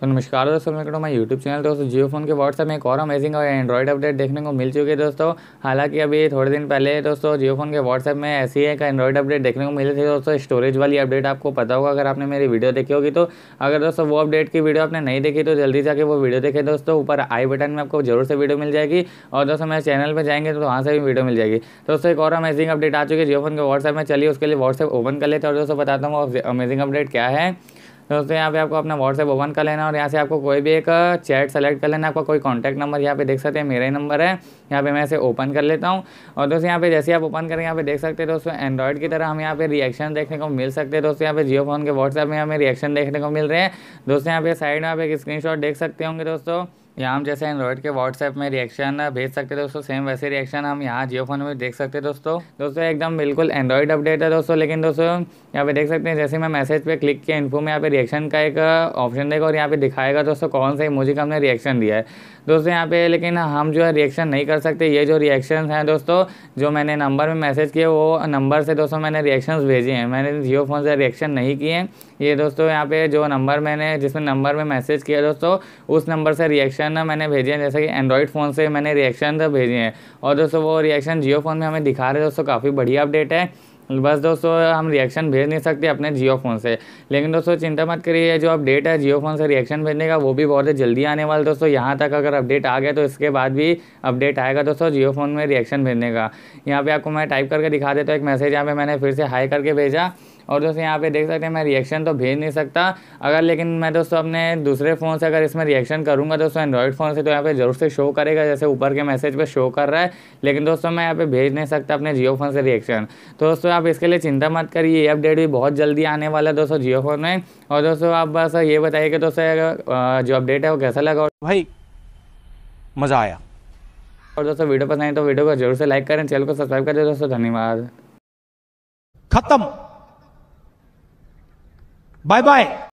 तो नमस्कार दोस्तों मैं करूँ मैं यूट्यूब चैनल दोस्तों जियो फोन के व्हाट्सएप में एक और अमेजिंग और एंड्रॉइड अपडेट देखने को मिल चुकी है दोस्तों हालांकि अभी थोड़े दिन पहले दोस्तों जियो फोन के व्हाट्सएप में ऐसी एक एंड्रॉइड अपडेट देखने को मिली थी दोस्तों स्टोरेज वाली अपडेट आपको पता होगा अगर आपने मेरी वीडियो देखी होगी तो अगर दोस्तों वो अपडेट की वीडियो आपने नहीं देखी तो जल्दी जाकर वो वीडियो देखे दोस्तों ऊपर आई बटन में आपको जरूर से वीडियो मिल जाएगी और दोस्तों मेरे चैनल पर जाएंगे तो वहाँ से भी वीडियो मिल जाएगी दोस्तों एक और अमेजिंग अपडेट आ चुकी है जियो फोन के व्हाट्सएप में चलिए उसके लिए व्हाट्सएप ओपन कर लेते हैं और दोस्तों बताता हूँ अमेजिंग अपडेट क्या है दोस्तों यहाँ पे आपको अपना व्हाट्सएप ओपन कर लेना और यहाँ से आपको कोई भी एक चैट सेलेक्ट कर लेना आपका कोई कॉन्टैक्ट नंबर यहाँ पे देख सकते हैं मेरा ही नंबर है यहाँ पे मैं इसे ओपन कर लेता हूँ और दोस्तों यहाँ पे जैसे आप ओपन करें यहाँ पे देख सकते हैं दोस्तों एंड्रॉइड की तरह हम यहाँ पे रिएक्शन देखने को मिल सकते हैं दोस्तों यहाँ पे जियो फोन के व्हाट्सएप में हमें रिएक्शन देखने को मिल रहे हैं दोस्तों यहाँ पे साइड में आप एक स्क्रीन देख सकते होंगे दोस्तों यहाँ हम जैसे एंड्रॉयड के व्हाट्सएप में रिएक्शन भेज सकते हैं दोस्तों सेम वैसे रिएक्शन हम यहाँ जियो फोन में देख सकते हैं दोस्तों दोस्तों एकदम बिल्कुल एंड्रॉयड अपडेट है दोस्तों लेकिन दोस्तों यहाँ पे देख सकते हैं जैसे मैं मैसेज पे क्लिक किया इन्फो में यहाँ पे रिएक्शन का एक ऑप्शन uh, देगा और यहाँ पे दिखाएगा दोस्तों कौन सा मुझे का हमने रिएक्शन दिया है दोस्तों यहाँ पे लेकिन हम जो है रिएक्शन नहीं कर सकते ये जो रिएक्शन हैं दोस्तों जो मैंने नंबर में मैसेज किए वो नंबर से दोस्तों मैंने रिएक्शन भेजे हैं मैंने जियो फोन से रिएक्शन नहीं किए ये दोस्तों यहाँ पे जो नंबर मैंने जिसमें नंबर में मैसेज किया दोस्तों उस नंबर से रिएक्शन रिएक्शन मैंने भेजे हैं जैसे कि एंड्रॉइड फ़ोन से मैंने रिएक्शन तो भेजे हैं और दोस्तों वो रिएक्शन जियो फ़ोन में हमें दिखा रहे हैं दोस्तों काफ़ी बढ़िया अपडेट है बस दोस्तों हम रिएक्शन भेज नहीं सकते अपने जियो फ़ोन से लेकिन दोस्तों चिंता मत करिए जो अपडेट है जियो फ़ोन से रिएक्शन भेजने का वो भी बहुत ही जल्दी आने वाला दोस्तों यहाँ तक अगर अपडेट आ गया तो इसके बाद भी अपडेट आएगा दोस्तों जियो फ़ोन में रिएक्शन भेजने का यहाँ पर आपको मैं टाइप करके दिखा देता तो हूँ एक मैसेज यहाँ पर मैंने फिर से हाई करके भेजा और दोस्तों यहाँ पे देख सकते हैं मैं रिएक्शन तो भेज नहीं सकता अगर लेकिन मैं दोस्तों अपने दूसरे फ़ोन से अगर इसमें रिएक्शन करूँगा दोस्तों एंड्रॉयड फ़ोन से तो यहाँ पे ज़रूर से शो करेगा जैसे ऊपर के मैसेज पे शो कर रहा है लेकिन दोस्तों मैं यहाँ पे भेज नहीं सकता अपने जियो फ़ोन से रिएक्शन तो दोस्तों आप इसके लिए चिंता मत करिए ये अपडेट भी बहुत जल्दी आने वाला है दोस्तों जियो फ़ोन में और दोस्तों आप बस ये बताइए कि दोस्तों जो अपडेट है वो कैसा लगा भाई मज़ा आया और दोस्तों वीडियो पसंद आए तो वीडियो को जरूर से लाइक करें चैनल को सब्सक्राइब करें दोस्तों धन्यवाद खत्म Bye bye.